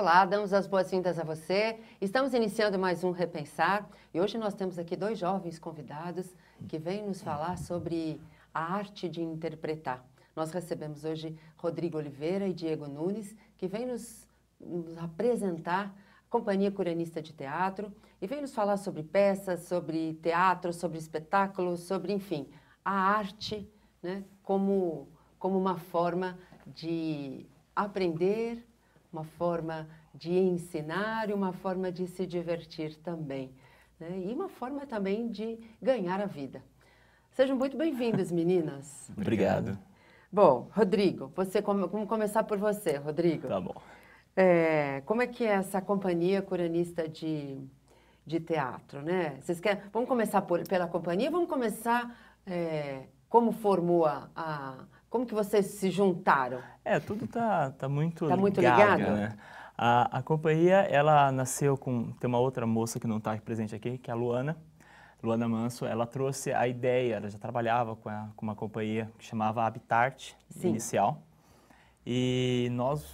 Olá, damos as boas-vindas a você. Estamos iniciando mais um Repensar e hoje nós temos aqui dois jovens convidados que vêm nos falar sobre a arte de interpretar. Nós recebemos hoje Rodrigo Oliveira e Diego Nunes, que vêm nos, nos apresentar a Companhia Curanista de Teatro e vêm nos falar sobre peças, sobre teatro, sobre espetáculos, sobre, enfim, a arte né, como, como uma forma de aprender uma forma de ensinar e uma forma de se divertir também. Né? E uma forma também de ganhar a vida. Sejam muito bem-vindas, meninas. Obrigado. Bom, Rodrigo, você vamos começar por você, Rodrigo. Tá bom. É, como é que é essa companhia curanista de, de teatro, né? Vocês querem, vamos começar por, pela companhia, vamos começar é, como formou a como que vocês se juntaram? É, tudo tá, tá muito tá ligado, muito ligado? Né? A, a companhia, ela nasceu com... Tem uma outra moça que não está presente aqui, que é a Luana. Luana Manso, ela trouxe a ideia, ela já trabalhava com, a, com uma companhia que chamava Habitat Sim. inicial. E nós,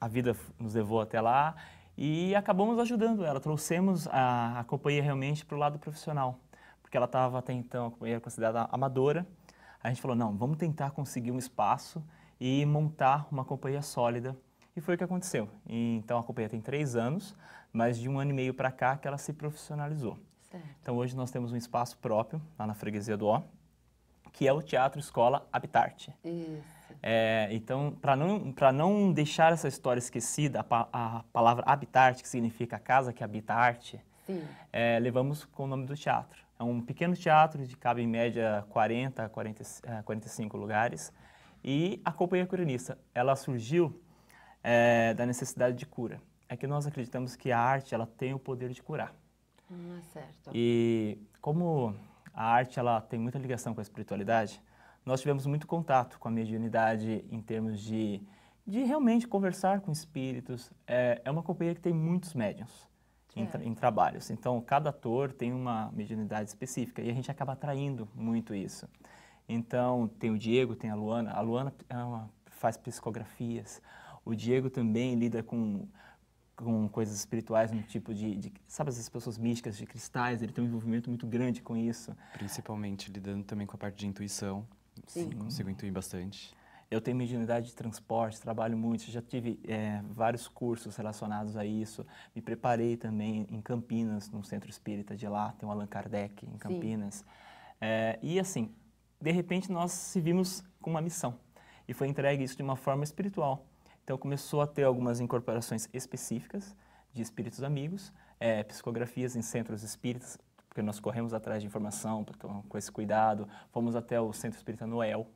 a vida nos levou até lá e acabamos ajudando ela. Trouxemos a, a companhia realmente para o lado profissional, porque ela estava até então, a companhia era considerada amadora, a gente falou, não, vamos tentar conseguir um espaço e montar uma companhia sólida. E foi o que aconteceu. E, então, a companhia tem três anos, mas de um ano e meio para cá que ela se profissionalizou. Certo. Então, hoje nós temos um espaço próprio, lá na Freguesia do Ó, que é o Teatro Escola Habitarte. Isso. É, então, para não, não deixar essa história esquecida, a, a palavra habitarte, que significa casa que habita arte, é, levamos com o nome do teatro. É um pequeno teatro que cabe em média 40, 40 45 lugares. E a Companhia Curanista, ela surgiu é, da necessidade de cura. É que nós acreditamos que a arte ela tem o poder de curar. Ah, certo. E como a arte ela tem muita ligação com a espiritualidade, nós tivemos muito contato com a mediunidade em termos de, de realmente conversar com espíritos. É, é uma companhia que tem muitos médiuns em, tra é. em trabalhos. Então, cada ator tem uma mediunidade específica e a gente acaba atraindo muito isso. Então, tem o Diego, tem a Luana. A Luana é faz psicografias. O Diego também lida com, com coisas espirituais, no tipo de, de, Sabe as pessoas místicas de cristais? Ele tem um envolvimento muito grande com isso. Principalmente lidando também com a parte de intuição. Sim. Consigo intuir bastante. Eu tenho minha unidade de transporte, trabalho muito, já tive é, vários cursos relacionados a isso. Me preparei também em Campinas, num centro espírita de lá, tem o Allan Kardec em Campinas. É, e assim, de repente nós se vimos com uma missão e foi entregue isso de uma forma espiritual. Então começou a ter algumas incorporações específicas de espíritos amigos, é, psicografias em centros espíritas, porque nós corremos atrás de informação, com esse cuidado. Fomos até o Centro Espírita Noel,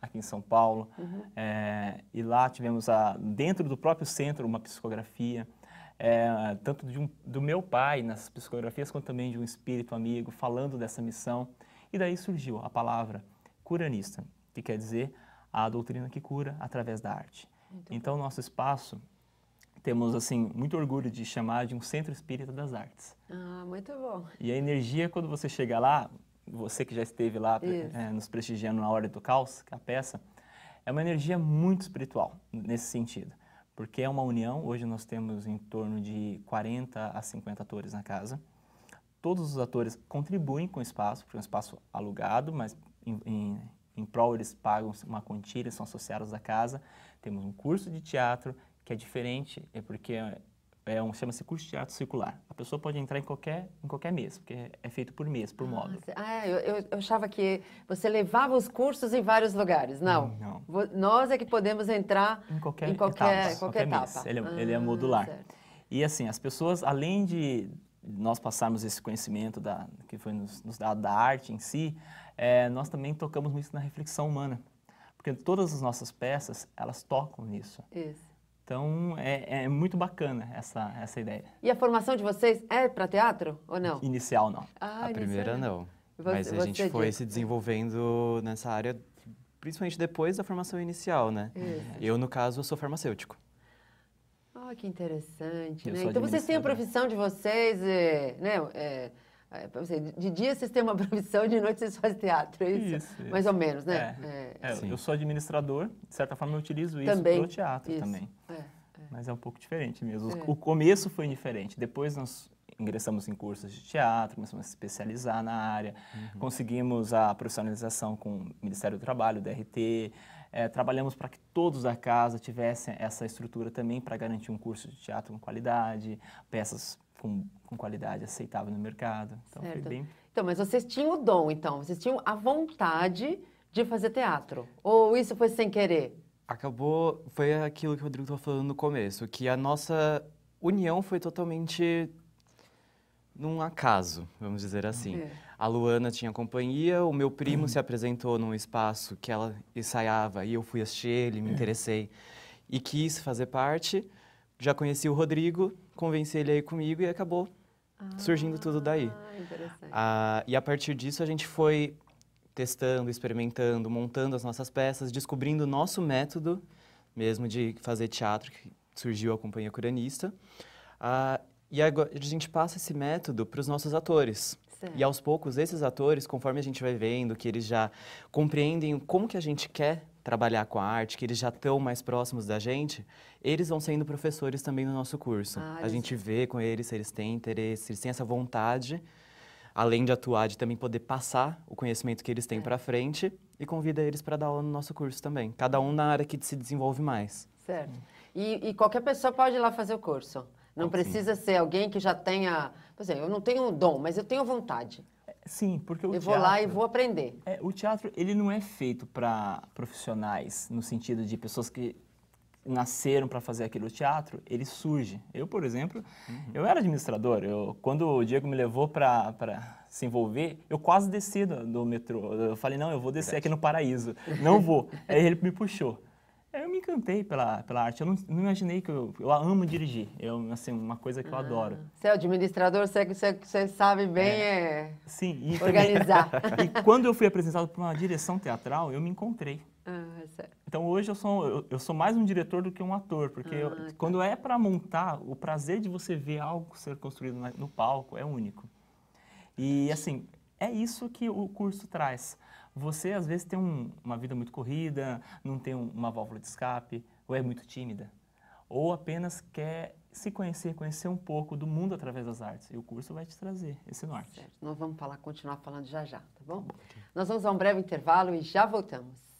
aqui em São Paulo. Uhum. É, e lá tivemos, a, dentro do próprio centro, uma psicografia, é, tanto um, do meu pai nas psicografias, quanto também de um espírito amigo, falando dessa missão. E daí surgiu a palavra curanista, que quer dizer a doutrina que cura através da arte. Muito então, nosso espaço temos assim muito orgulho de chamar de um centro espírita das artes. Ah, muito bom. E a energia quando você chega lá, você que já esteve lá é, nos prestigiando na Hora do Caos, que é a peça, é uma energia muito espiritual nesse sentido, porque é uma união. Hoje nós temos em torno de 40 a 50 atores na casa. Todos os atores contribuem com o espaço, porque é um espaço alugado, mas em, em, em prol eles pagam uma quantia, eles são associados da casa. Temos um curso de teatro que é diferente, é porque é um, chama-se curso de teatro circular. A pessoa pode entrar em qualquer, em qualquer mês, porque é feito por mês, por ah, módulo. Ah, eu, eu, eu achava que você levava os cursos em vários lugares. Não. Hum, não. Nós é que podemos entrar em qualquer, em qualquer etapa. Qualquer etapa. Mês. Ele, é, ah, ele é modular. Certo. E assim, as pessoas, além de nós passarmos esse conhecimento da, que foi nos, nos dado da arte em si, é, nós também tocamos muito na reflexão humana. Porque todas as nossas peças, elas tocam nisso. Isso. Então é, é, muito bacana essa, essa ideia. E a formação de vocês é para teatro ou não? Inicial não. Ah, a primeira não. Você, Mas a gente foi se desenvolvendo nessa área, principalmente depois da formação inicial, né? Isso. Eu, no caso, sou farmacêutico. Ah, oh, que interessante, eu né? Então vocês têm a profissão de vocês, é, né? É é, de dia vocês têm uma profissão, de noite vocês fazem teatro, é isso? isso Mais isso. ou menos, né? É. É, é eu sou administrador, de certa forma eu utilizo isso para o teatro isso. também. É, é. Mas é um pouco diferente mesmo. O começo foi diferente, depois nós ingressamos em cursos de teatro, começamos a se especializar na área, uhum. conseguimos a profissionalização com o Ministério do Trabalho, DRT, é, trabalhamos para que todos da casa tivessem essa estrutura também para garantir um curso de teatro com qualidade, peças com, com qualidade aceitável no mercado. Então, certo. foi bem... Então, mas vocês tinham o dom, então. Vocês tinham a vontade de fazer teatro. Ou isso foi sem querer? Acabou... Foi aquilo que o Rodrigo estava falando no começo, que a nossa união foi totalmente num acaso, vamos dizer assim. É. A Luana tinha companhia, o meu primo se apresentou num espaço que ela ensaiava e eu fui assistir ele, me interessei e quis fazer parte. Já conheci o Rodrigo, convencer ele aí comigo e acabou ah, surgindo tudo daí. Ah, ah, e a partir disso a gente foi testando, experimentando, montando as nossas peças, descobrindo o nosso método mesmo de fazer teatro, que surgiu a Companhia Curanista. Ah, e agora a gente passa esse método para os nossos atores. Certo. E aos poucos, esses atores, conforme a gente vai vendo que eles já compreendem como que a gente quer trabalhar com a arte, que eles já estão mais próximos da gente, eles vão sendo professores também no nosso curso. Ah, a gente vê com eles se eles têm interesse, se eles têm essa vontade, além de atuar, de também poder passar o conhecimento que eles têm é. para frente e convida eles para dar aula no nosso curso também. Cada um na área que se desenvolve mais. Certo. E, e qualquer pessoa pode ir lá fazer o curso. Não precisa sim. ser alguém que já tenha Pois é, eu não tenho dom, mas eu tenho vontade. É, sim, porque o eu teatro... Eu vou lá e vou aprender. É, o teatro, ele não é feito para profissionais, no sentido de pessoas que nasceram para fazer aquilo. O teatro, ele surge. Eu, por exemplo, uhum. eu era administrador. Eu, quando o Diego me levou para se envolver, eu quase desci do, do, metrô. Eu falei, não, eu vou descer aqui no paraíso. Não vou. Aí ele me puxou. É, eu me encantei pela, pela arte. Eu não, não imaginei que eu, eu amo dirigir. Eu, assim, uma coisa que eu ah. adoro. Você é administrador, você, você, você sabe bem é. é... Sim. E organizar. Também, e quando eu fui apresentado para uma direção teatral, eu me encontrei. Ah, então hoje eu sou, eu, eu, sou mais um diretor do que um ator, porque ah, eu, tá. quando é para montar, o prazer de você ver algo ser construído na, no palco é único. E assim, é isso que o curso traz. Você, às vezes, tem um, uma vida muito corrida, não tem uma válvula de escape, ou é muito tímida, ou apenas quer se conhecer, conhecer um pouco do mundo através das artes. E o curso vai te trazer esse norte. Certo. Nós vamos falar, continuar falando já já, tá bom? Tá bom. Nós vamos a um breve intervalo e já voltamos.